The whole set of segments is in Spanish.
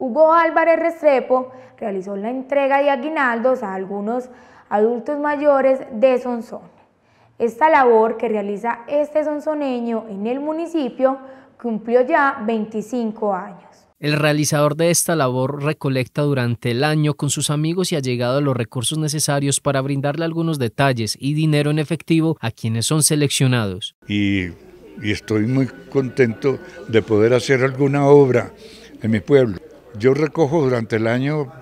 Hugo Álvarez Restrepo realizó la entrega de aguinaldos a algunos adultos mayores de Sonsón. Esta labor que realiza este sonsoneño en el municipio cumplió ya 25 años. El realizador de esta labor recolecta durante el año con sus amigos y ha llegado a los recursos necesarios para brindarle algunos detalles y dinero en efectivo a quienes son seleccionados. y estoy muy contento de poder hacer alguna obra en mi pueblo. Yo recojo durante el año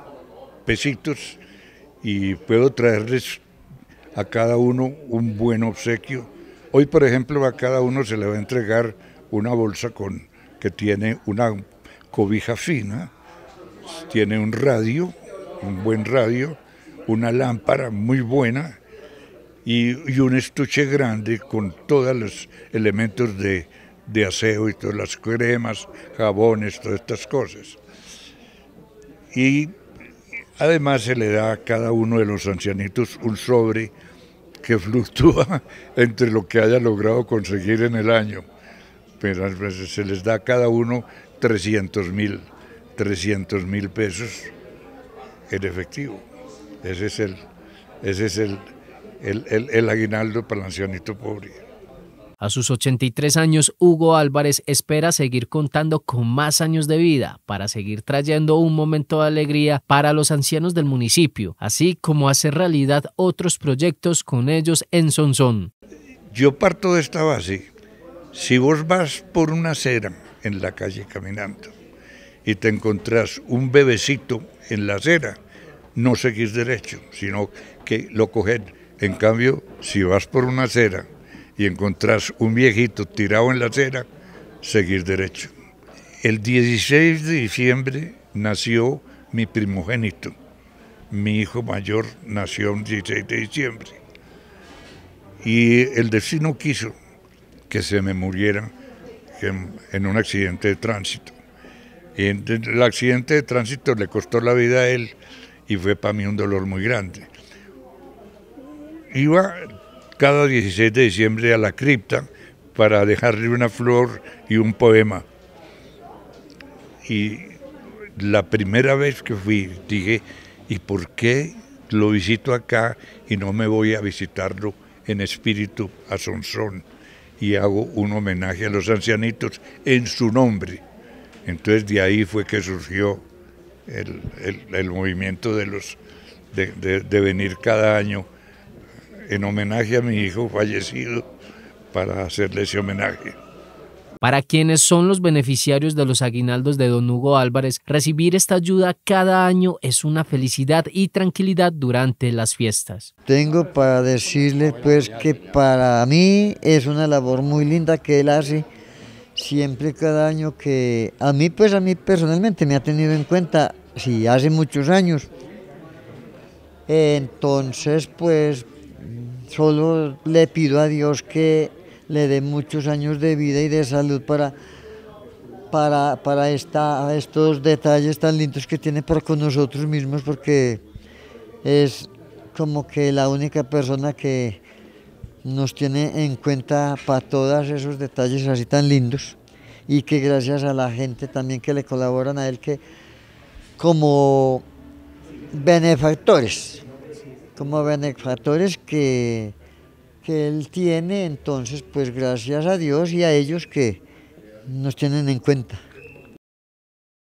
pesitos y puedo traerles a cada uno un buen obsequio. Hoy, por ejemplo, a cada uno se le va a entregar una bolsa con que tiene una cobija fina, tiene un radio, un buen radio, una lámpara muy buena y, un estuche grande con todos los elementos de, de aseo y todas las cremas, jabones, todas estas cosas y además se le da a cada uno de los ancianitos un sobre que fluctúa entre lo que haya logrado conseguir en el año, pero se les da a cada uno 300 mil, pesos en efectivo. Ese es el, ese es el, el, el aguinaldo para el ancianito pobre. A sus 83 años, Hugo Álvarez espera seguir contando con más años de vida para seguir trayendo un momento de alegría para los ancianos del municipio, así como hacer realidad otros proyectos con ellos en Sonsón. Yo parto de esta base. Si vos vas por una acera en la calle caminando y te encontrás un bebecito en la acera, no seguís derecho, sino que lo coges. En cambio, si vas por una acera y encontrás un viejito tirado en la acera, seguir derecho. El 16 de diciembre nació mi primogénito. Mi hijo mayor nació el 16 de diciembre. Y el destino quiso que se me muriera en, un accidente de tránsito. el accidente de tránsito le costó la vida a él y fue para mí un dolor muy grande. Iba cada 16 de diciembre a la cripta para dejarle una flor y un poema. Y la primera vez que fui dije, ¿y por qué lo visito acá y no me voy a visitarlo en espíritu a Sonsón? Y hago un homenaje a los ancianitos en su nombre. Entonces de ahí fue que surgió el, movimiento de, los, de venir cada año en homenaje a mi hijo fallecido para hacerle ese homenaje. Para quienes son los beneficiarios de los aguinaldos de don Hugo Álvarez, recibir esta ayuda cada año es una felicidad y tranquilidad durante las fiestas. Tengo para decirle pues que para mí es una labor muy linda que él hace siempre cada año que a mí pues a mí personalmente me ha tenido en cuenta, si hace muchos años. Entonces pues Solo le pido a Dios que le dé muchos años de vida y de salud para, para, estos detalles tan lindos que tiene para con nosotros mismos, porque es como que la única persona que nos tiene en cuenta para todos esos detalles así tan lindos y que gracias a la gente también que le colaboran a él que como benefactores como benefactores que, que Él tiene, entonces pues gracias a Dios y a ellos que nos tienen en cuenta.